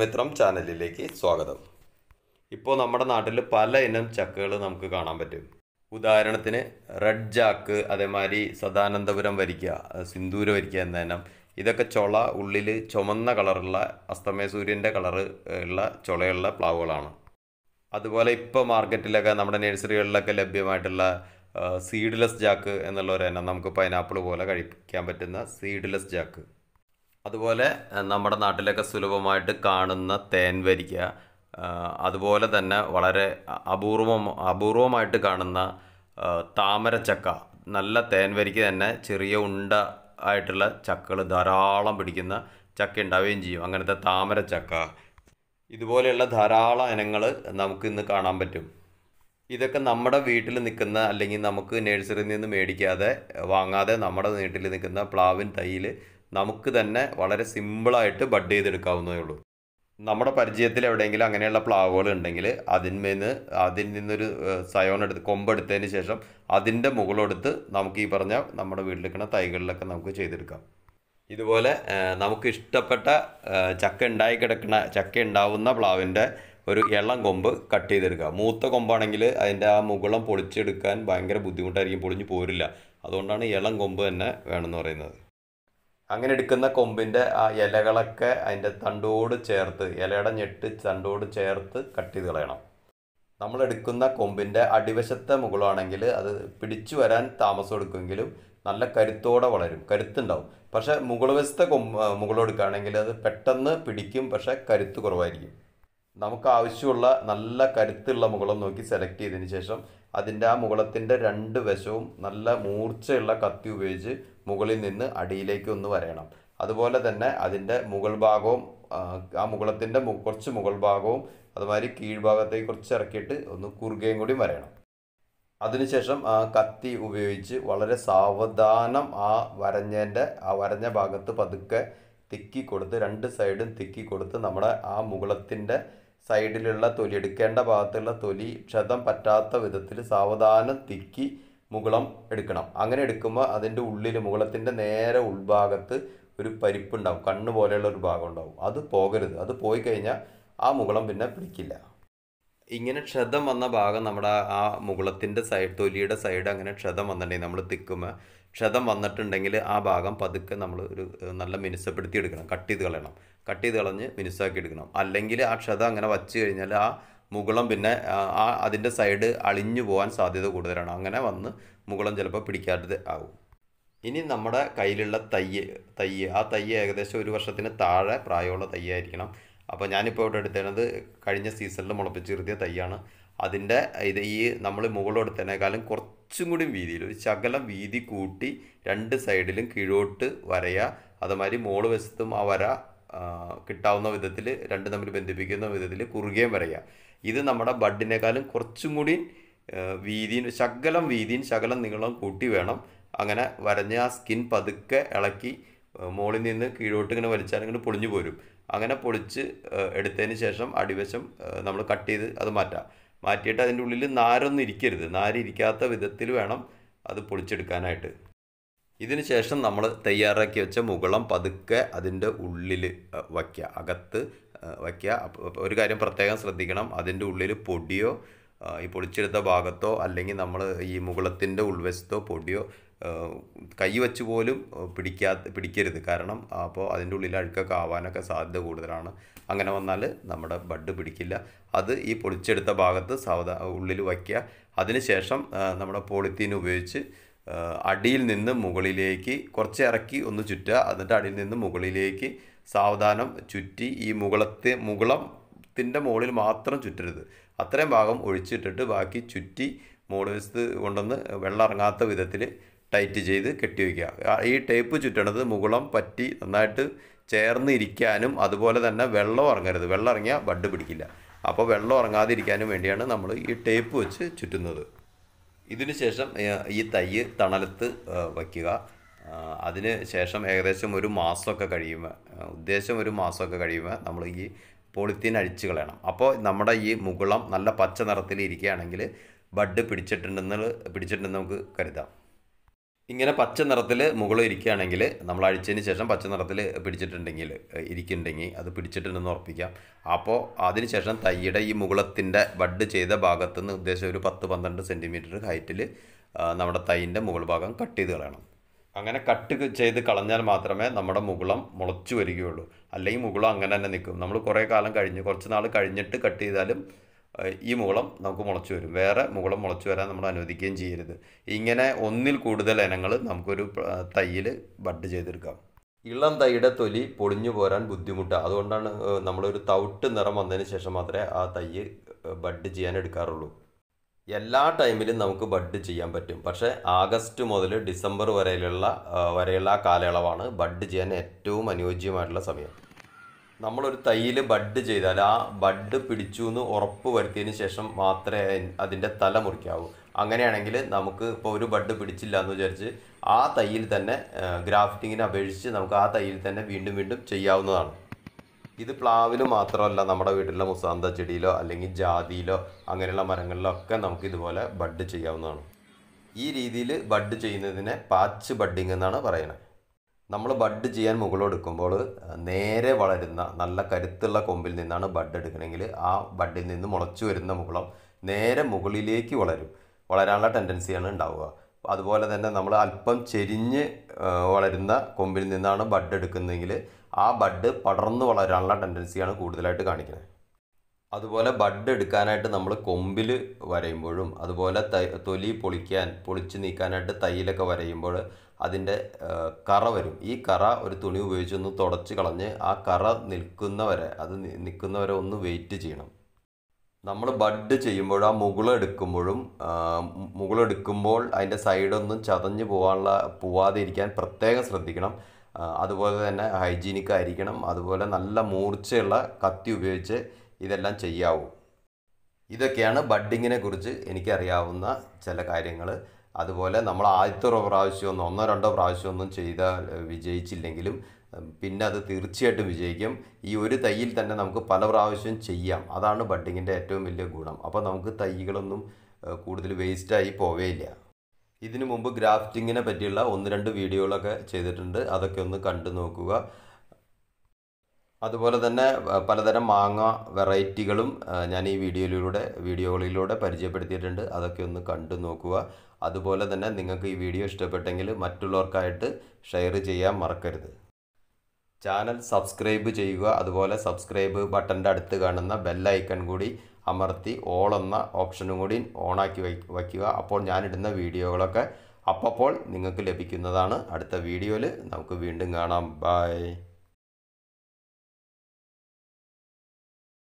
മിത്രം ചാനലിലേക്ക് സ്വാഗതം ഇപ്പോൾ നമ്മുടെ നാട്ടിൽ പല ഇനം ചക്കകൾ നമുക്ക് കാണാൻ പറ്റും ഉദാഹരണത്തിന് റെഡ് ജാക്ക് അതേമാതിരി സദാനന്ദപുരം വരിക്കുക സിന്ദൂര വരിക്കുക എന്ന ഇനം ഇതൊക്കെ ചൊള ഉള്ളിൽ ചുമന്ന കളറുള്ള അസ്തമയ സൂര്യൻ്റെ കളറ് ഉള്ള ചുളയുള്ള പ്ലാവുകളാണ് അതുപോലെ ഇപ്പോൾ മാർക്കറ്റിലൊക്കെ നമ്മുടെ നഴ്സറികളിലൊക്കെ ലഭ്യമായിട്ടുള്ള സീഡ്ലെസ് ജാക്ക് എന്നുള്ള ഒരു ഇനം നമുക്ക് പൈനാപ്പിൾ പോലെ കഴിക്കാൻ പറ്റുന്ന സീഡ്ലെസ് ജാക്ക് അതുപോലെ നമ്മുടെ നാട്ടിലൊക്കെ സുലഭമായിട്ട് കാണുന്ന തേൻവരിക്ക അതുപോലെ തന്നെ വളരെ അപൂർവം അപൂർവമായിട്ട് കാണുന്ന താമരച്ചക്ക നല്ല തേൻവരിക്ക തന്നെ ചെറിയ ഉണ്ട ആയിട്ടുള്ള ചക്കകൾ ധാരാളം പിടിക്കുന്ന ചക്ക ഉണ്ടാവുകയും ചെയ്യും അങ്ങനത്തെ താമരച്ചക്ക ഇതുപോലെയുള്ള ധാരാളം ഇനങ്ങൾ നമുക്ക് ഇന്ന് കാണാൻ പറ്റും ഇതൊക്കെ നമ്മുടെ വീട്ടിൽ നിൽക്കുന്ന അല്ലെങ്കിൽ നമുക്ക് നേഴ്സറിയിൽ നിന്ന് മേടിക്കാതെ വാങ്ങാതെ നമ്മുടെ വീട്ടിൽ നിൽക്കുന്ന പ്ലാവിൻ തൈയിൽ നമുക്ക് തന്നെ വളരെ സിമ്പിളായിട്ട് ബഡ് ചെയ്തെടുക്കാവുന്നതേ ഉള്ളൂ നമ്മുടെ പരിചയത്തിൽ എവിടെയെങ്കിലും അങ്ങനെയുള്ള പ്ലാവുകൾ ഉണ്ടെങ്കിൽ അതിൽ നിന്ന് അതിൽ നിന്നൊരു സയോൺ എടുത്ത് കൊമ്പെടുത്തതിന് ശേഷം അതിൻ്റെ മുകളെടുത്ത് നമുക്ക് ഈ പറഞ്ഞ നമ്മുടെ വീട്ടിലെക്കുന്ന തൈകളിലൊക്കെ നമുക്ക് ചെയ്തെടുക്കാം ഇതുപോലെ നമുക്ക് ഇഷ്ടപ്പെട്ട ചക്ക ഉണ്ടായി കിടക്കുന്ന ചക്ക ഉണ്ടാവുന്ന പ്ലാവിൻ്റെ ഒരു ഇളം കൊമ്പ് കട്ട് ചെയ്തെടുക്കുക മൂത്ത കൊമ്പാണെങ്കിൽ അതിൻ്റെ ആ മുകളം പൊളിച്ചെടുക്കാൻ ഭയങ്കര ബുദ്ധിമുട്ടായിരിക്കും പൊളിഞ്ഞ് പോരില്ല അതുകൊണ്ടാണ് ഇളം കൊമ്പ് തന്നെ വേണമെന്ന് പറയുന്നത് അങ്ങനെ എടുക്കുന്ന കൊമ്പിൻ്റെ ആ ഇലകളൊക്കെ അതിൻ്റെ തണ്ടോട് ചേർത്ത് ഇലയുടെ ഞെട്ട് തണ്ടോട് ചേർത്ത് കട്ട് ചെയ്ത് കളയണം നമ്മൾ എടുക്കുന്ന കൊമ്പിൻ്റെ അടിവശത്തെ മുകളാണെങ്കിൽ അത് പിടിച്ചു വരാൻ താമസം എടുക്കുമെങ്കിലും നല്ല കരുത്തോടെ വളരും കരുത്തുണ്ടാവും പക്ഷേ മുകളവശത്തെ വശത്തെ കൊമ്പ് മുകളെടുക്കുകയാണെങ്കിൽ അത് പെട്ടെന്ന് പിടിക്കും പക്ഷേ കരുത്ത് കുറവായിരിക്കും നമുക്ക് ആവശ്യമുള്ള നല്ല കരുത്തുള്ള മുകളം നോക്കി സെലക്ട് ചെയ്തതിന് ശേഷം അതിൻ്റെ ആ മുകളത്തിൻ്റെ രണ്ട് വശവും നല്ല മൂർച്ചയുള്ള കത്തി ഉപയോഗിച്ച് മുകളിൽ നിന്ന് അടിയിലേക്ക് ഒന്ന് വരയണം അതുപോലെ തന്നെ അതിൻ്റെ മുകൾ ഭാഗവും ആ മുകളത്തിൻ്റെ കുറച്ച് മുകൾ ഭാഗവും അതുമാതിരി കീഴ്ഭാഗത്തേക്ക് കുറച്ച് ഇറക്കിയിട്ട് ഒന്ന് കുറുകയും കൂടി വരയണം അതിനുശേഷം ആ കത്തി ഉപയോഗിച്ച് വളരെ സാവധാനം ആ വരഞ്ഞതിൻ്റെ ആ വരഞ്ഞ ഭാഗത്ത് പതുക്കെ തിക്കി കൊടുത്ത് രണ്ട് സൈഡും തിക്കി കൊടുത്ത് നമ്മുടെ ആ മുകളത്തിൻ്റെ സൈഡിലുള്ള തൊലി എടുക്കേണ്ട ഭാഗത്തുള്ള തൊലി ക്ഷതം പറ്റാത്ത വിധത്തിൽ സാവധാനം തിക്കി മുകുളം എടുക്കണം അങ്ങനെ എടുക്കുമ്പോൾ അതിൻ്റെ ഉള്ളിൽ മുകുളത്തിൻ്റെ നേരെ ഉൾഭാഗത്ത് ഒരു പരിപ്പുണ്ടാവും കണ്ണ് പോലെയുള്ള ഒരു ഭാഗം ഉണ്ടാവും അത് പോകരുത് അത് പോയി കഴിഞ്ഞാൽ ആ മുകുളം പിന്നെ പിടിക്കില്ല ഇങ്ങനെ ക്ഷതം വന്ന ഭാഗം നമ്മുടെ ആ മുകുളത്തിൻ്റെ സൈഡ് തൊലിയുടെ സൈഡ് അങ്ങനെ ക്ഷതം വന്നിട്ടുണ്ടെങ്കിൽ നമ്മൾ തിക്കുമ്പോൾ ക്ഷതം വന്നിട്ടുണ്ടെങ്കിൽ ആ ഭാഗം പതുക്കെ നമ്മൾ ഒരു നല്ല മിനുസപ്പെടുത്തി എടുക്കണം കട്ട് ചെയ്ത് കളയണം കട്ട് ചെയ്ത് കളഞ്ഞ് മിനുസാക്കി എടുക്കണം അല്ലെങ്കിൽ ആ ക്ഷതം അങ്ങനെ വച്ച് കഴിഞ്ഞാൽ ആ മുകുളം പിന്നെ ആ അതിൻ്റെ സൈഡ് അളിഞ്ഞു പോകാൻ സാധ്യത കൂടുതലാണ് അങ്ങനെ വന്ന് മുകുളം ചിലപ്പോൾ പിടിക്കാത്തത് ആവും ഇനി നമ്മുടെ കയ്യിലുള്ള തയ്യ് തയ്യ് ആ തയ്യ് ഏകദേശം ഒരു വർഷത്തിന് താഴെ പ്രായമുള്ള തയ്യായിരിക്കണം അപ്പോൾ ഞാനിപ്പോൾ ഇവിടെ എടുത്തേണത് കഴിഞ്ഞ സീസണിൽ മുളപ്പിച്ച് കൃതിയ തയ്യാണ് അതിൻ്റെ ഇത് ഈ നമ്മൾ മുകളിൽ എടുത്തതിനേക്കാളും കുറച്ചും കൂടി വീതിയിൽ ഒരു ശകലം വീതി കൂട്ടി രണ്ട് സൈഡിലും കീഴോട്ട് വരയുക അതുമാതിരി മോള് വശത്തും ആ വര കിട്ടാവുന്ന വിധത്തിൽ രണ്ട് തമ്മിൽ ബന്ധിപ്പിക്കുന്ന വിധത്തിൽ കുറുകയും വരയ്ക്കുക ഇത് നമ്മുടെ ബഡിനേക്കാളും കുറച്ചും കൂടി വീതി ശകലം വീതിയും ശകലം നീളം കൂട്ടി വേണം അങ്ങനെ വരഞ്ഞ ആ സ്കിൻ പതുക്കെ ഇളക്കി മുകളിൽ നിന്ന് കീഴോട്ട് ഇങ്ങനെ വലിച്ചാൽ ഇങ്ങനെ പൊളിഞ്ഞു പോരും അങ്ങനെ പൊളിച്ച് എടുത്തതിന് ശേഷം അടിവശം നമ്മൾ കട്ട് ചെയ്ത് അത് മാറ്റാം മാറ്റിയിട്ട് അതിൻ്റെ ഉള്ളിൽ നാരൊന്നും ഇരിക്കരുത് നാരിരിക്കാത്ത വിധത്തിൽ വേണം അത് പൊളിച്ചെടുക്കാനായിട്ട് ഇതിന് ശേഷം നമ്മൾ തയ്യാറാക്കി വെച്ച മുകളം പതുക്കെ അതിൻ്റെ ഉള്ളിൽ വയ്ക്കുക അകത്ത് വയ്ക്കുക ഒരു കാര്യം പ്രത്യേകം ശ്രദ്ധിക്കണം അതിൻ്റെ ഉള്ളിൽ പൊടിയോ ഈ പൊളിച്ചെടുത്ത ഭാഗത്തോ അല്ലെങ്കിൽ നമ്മൾ ഈ മുകളത്തിൻ്റെ ഉൾവശത്തോ പൊടിയോ കൈ വെച്ച് പോലും പിടിക്കാ പിടിക്കരുത് കാരണം അപ്പോൾ അതിൻ്റെ ഉള്ളിൽ അഴുക്കൊക്കെ ആവാനൊക്കെ സാധ്യത കൂടുതലാണ് അങ്ങനെ വന്നാൽ നമ്മുടെ ബഡ് പിടിക്കില്ല അത് ഈ പൊളിച്ചെടുത്ത ഭാഗത്ത് സാവധാ ഉള്ളിൽ വയ്ക്കുക അതിനുശേഷം നമ്മുടെ പോളിത്തീൻ ഉപയോഗിച്ച് അടിയിൽ നിന്ന് മുകളിലേക്ക് കുറച്ച് ഇറക്കി ഒന്ന് ചുറ്റുക എന്നിട്ട് അടിയിൽ നിന്ന് മുകളിലേക്ക് സാവധാനം ചുറ്റി ഈ മുകളത്തെ മുകളത്തിൻ്റെ മുകളിൽ മാത്രം ചുറ്റരുത് അത്രയും ഭാഗം ഒഴിച്ചിട്ടിട്ട് ബാക്കി ചുറ്റി മുകളിൽ കൊണ്ടുവന്ന് വെള്ളം ഇറങ്ങാത്ത വിധത്തിൽ ടൈറ്റ് ചെയ്ത് കെട്ടിവെക്കുക ഈ ടേപ്പ് ചുറ്റണത് മുകളം പറ്റി നന്നായിട്ട് ചേർന്ന് ഇരിക്കാനും അതുപോലെ തന്നെ വെള്ളം ഇറങ്ങരുത് വെള്ളം ഇറങ്ങിയാൽ ബഡ് പിടിക്കില്ല അപ്പോൾ വെള്ളം ഇറങ്ങാതിരിക്കാനും വേണ്ടിയാണ് നമ്മൾ ഈ ടേപ്പ് വെച്ച് ചുറ്റുന്നത് ഇതിനുശേഷം ഈ തൈ തണലത്ത് വയ്ക്കുക അതിന് ശേഷം ഏകദേശം ഒരു മാസമൊക്കെ കഴിയുമ്പോൾ ഉദ്ദേശം ഒരു മാസമൊക്കെ കഴിയുമ്പോൾ നമ്മൾ ഈ പോളിത്തീൻ അഴിച്ചു കളയണം അപ്പോൾ നമ്മുടെ ഈ മുകുളം നല്ല പച്ച നിറത്തിൽ ഇരിക്കുകയാണെങ്കിൽ ബഡ് പിടിച്ചിട്ടുണ്ടെന്ന് പിടിച്ചിട്ടുണ്ടെന്ന് നമുക്ക് കരുതാം ഇങ്ങനെ പച്ച നിറത്തിൽ മുകളിൽ ഇരിക്കുകയാണെങ്കിൽ നമ്മൾ അഴിച്ചതിന് ശേഷം പച്ച നിറത്തിൽ പിടിച്ചിട്ടുണ്ടെങ്കിൽ ഇരിക്കുന്നുണ്ടെങ്കിൽ അത് പിടിച്ചിട്ടുണ്ടെന്ന് ഉറപ്പിക്കാം അപ്പോൾ ശേഷം തൈയുടെ ഈ മുകളത്തിൻ്റെ ബഡ് ചെയ്ത ഭാഗത്തു നിന്ന് ഉദ്ദേശം ഒരു പത്ത് പന്ത്രണ്ട് സെൻറ്റിമീറ്റർ ഹൈറ്റിൽ നമ്മുടെ തൈൻ്റെ മുകൾ ഭാഗം കട്ട് ചെയ്ത് കളയണം അങ്ങനെ കട്ട് ചെയ്ത് കളഞ്ഞാൽ മാത്രമേ നമ്മുടെ മുകളം മുളച്ചു വരികയുള്ളൂ അല്ലെങ്കിൽ മുകളം അങ്ങനെ തന്നെ നിൽക്കും നമ്മൾ കുറേ കാലം കഴിഞ്ഞ് കുറച്ച് നാൾ കഴിഞ്ഞിട്ട് കട്ട് ചെയ്താലും ഈ മുകളം നമുക്ക് മുളച്ചു വരും വേറെ മുകളം മുളച്ചു വരാൻ നമ്മൾ അനുവദിക്കുകയും ചെയ്യരുത് ഇങ്ങനെ ഒന്നിൽ കൂടുതൽ ഇനങ്ങൾ നമുക്കൊരു തൈയിൽ ബഡ് ചെയ്തെടുക്കാം ഇളം തൈയുടെ തൊലി പൊളിഞ്ഞു പോരാൻ ബുദ്ധിമുട്ടാണ് അതുകൊണ്ടാണ് നമ്മളൊരു തവിട്ട് നിറം വന്നതിന് ശേഷം മാത്രമേ ആ തൈ ബഡ് ചെയ്യാൻ എടുക്കാറുള്ളൂ എല്ലാ ടൈമിലും നമുക്ക് ബഡ് ചെയ്യാൻ പറ്റും പക്ഷേ ആഗസ്റ്റ് മുതൽ ഡിസംബർ വരെയുള്ള വരെയുള്ള കാലയളവാണ് ബഡ് ചെയ്യാൻ ഏറ്റവും അനുയോജ്യമായിട്ടുള്ള സമയം നമ്മളൊരു തൈയിൽ ബഡ് ചെയ്താൽ ആ ബഡ് പിടിച്ചു എന്ന് ഉറപ്പ് വരുത്തിയതിന് ശേഷം മാത്രമേ അതിൻ്റെ തല മുറിക്കാവൂ അങ്ങനെയാണെങ്കിൽ നമുക്ക് ഇപ്പോൾ ഒരു ബഡ് പിടിച്ചില്ല എന്ന് വിചാരിച്ച് ആ തൈയിൽ തന്നെ ഗ്രാഫ്റ്റിങ്ങിനെ അപേക്ഷിച്ച് നമുക്ക് ആ തൈയിൽ തന്നെ വീണ്ടും വീണ്ടും ചെയ്യാവുന്നതാണ് ഇത് പ്ലാവിൽ മാത്രമല്ല നമ്മുടെ വീട്ടിലെ മുസാന്ത ചെടിയിലോ അല്ലെങ്കിൽ ജാതിയിലോ അങ്ങനെയുള്ള മരങ്ങളിലൊക്കെ നമുക്ക് ഇതുപോലെ ബഡ് ചെയ്യാവുന്നതാണ് ഈ രീതിയിൽ ബഡ് ചെയ്യുന്നതിനെ പാച്ച് ബഡിങ് എന്നാണ് പറയുന്നത് നമ്മൾ ബഡ് ചെയ്യാൻ എടുക്കുമ്പോൾ നേരെ വളരുന്ന നല്ല കരുത്തുള്ള കൊമ്പിൽ നിന്നാണ് ബഡ് എടുക്കണമെങ്കിൽ ആ ബഡിൽ നിന്ന് മുളച്ചു വരുന്ന മുകളം നേരെ മുകളിലേക്ക് വളരും വളരാനുള്ള ടെൻഡൻസിയാണ് ഉണ്ടാവുക അതുപോലെ തന്നെ നമ്മൾ അല്പം ചെരിഞ്ഞ് വളരുന്ന കൊമ്പിൽ നിന്നാണ് ബഡ് എടുക്കുന്നതെങ്കിൽ ആ ബഡ് പടർന്ന് വളരാനുള്ള ടെൻഡൻസിയാണ് കൂടുതലായിട്ട് കാണിക്കുന്നത് അതുപോലെ ബഡ് എടുക്കാനായിട്ട് നമ്മൾ കൊമ്പിൽ വരയുമ്പോഴും അതുപോലെ തൊലി പൊളിക്കാൻ പൊളിച്ച് നീക്കാനായിട്ട് തൈയിലൊക്കെ വരയുമ്പോൾ അതിൻ്റെ കറ വരും ഈ കറ ഒരു തുണി ഉപയോഗിച്ചൊന്ന് തുടച്ച് കളഞ്ഞ് ആ കറ നിൽക്കുന്നവരെ അത് നിൽക്കുന്നവരെ ഒന്ന് വെയിറ്റ് ചെയ്യണം നമ്മൾ ബഡ് ചെയ്യുമ്പോഴും ആ മുകളെടുക്കുമ്പോഴും മുകളെടുക്കുമ്പോൾ അതിൻ്റെ സൈഡൊന്നും ചതഞ്ഞ് പോകാനുള്ള പോവാതെ ഇരിക്കാൻ പ്രത്യേകം ശ്രദ്ധിക്കണം അതുപോലെ തന്നെ ഹൈജീനിക് ആയിരിക്കണം അതുപോലെ നല്ല മൂർച്ചയുള്ള കത്തി ഉപയോഗിച്ച് ഇതെല്ലാം ചെയ്യാവൂ ഇതൊക്കെയാണ് ബഡ്ഡിങ്ങിനെ കുറിച്ച് എനിക്കറിയാവുന്ന ചില കാര്യങ്ങൾ അതുപോലെ നമ്മൾ ആദ്യത്തെ ഒരു പ്രാവശ്യമൊന്നും ഒന്നോ രണ്ടോ പ്രാവശ്യമൊന്നും ചെയ്താൽ വിജയിച്ചില്ലെങ്കിലും പിന്നെ അത് തീർച്ചയായിട്ടും വിജയിക്കും ഈ ഒരു തൈയിൽ തന്നെ നമുക്ക് പല പ്രാവശ്യം ചെയ്യാം അതാണ് ബഡ്ഡിങ്ങിൻ്റെ ഏറ്റവും വലിയ ഗുണം അപ്പോൾ നമുക്ക് തൈകളൊന്നും കൂടുതൽ വേസ്റ്റായി പോവേയില്ല ഇതിനു മുമ്പ് ഗ്രാഫ്റ്റിങ്ങിനെ പറ്റിയുള്ള ഒന്ന് രണ്ട് വീഡിയോകളൊക്കെ ചെയ്തിട്ടുണ്ട് അതൊക്കെ ഒന്ന് കണ്ടു നോക്കുക അതുപോലെ തന്നെ പലതരം മാങ്ങ വെറൈറ്റികളും ഞാൻ ഈ വീഡിയോയിലൂടെ വീഡിയോകളിലൂടെ പരിചയപ്പെടുത്തിയിട്ടുണ്ട് അതൊക്കെ ഒന്ന് കണ്ടു നോക്കുക അതുപോലെ തന്നെ നിങ്ങൾക്ക് ഈ വീഡിയോ ഇഷ്ടപ്പെട്ടെങ്കിൽ മറ്റുള്ളവർക്കായിട്ട് ഷെയർ ചെയ്യാൻ മറക്കരുത് ചാനൽ സബ്സ്ക്രൈബ് ചെയ്യുക അതുപോലെ സബ്സ്ക്രൈബ് ബട്ടൻ്റെ അടുത്ത് കാണുന്ന ബെല്ലൈക്കൺ കൂടി അമർത്തി ഓൾ എന്ന ഓപ്ഷനും കൂടി ഓണാക്കി വയ്ക്കുക അപ്പോൾ ഞാനിടുന്ന വീഡിയോകളൊക്കെ അപ്പോൾ നിങ്ങൾക്ക് ലഭിക്കുന്നതാണ് അടുത്ത വീഡിയോയിൽ നമുക്ക് വീണ്ടും കാണാം ബായ്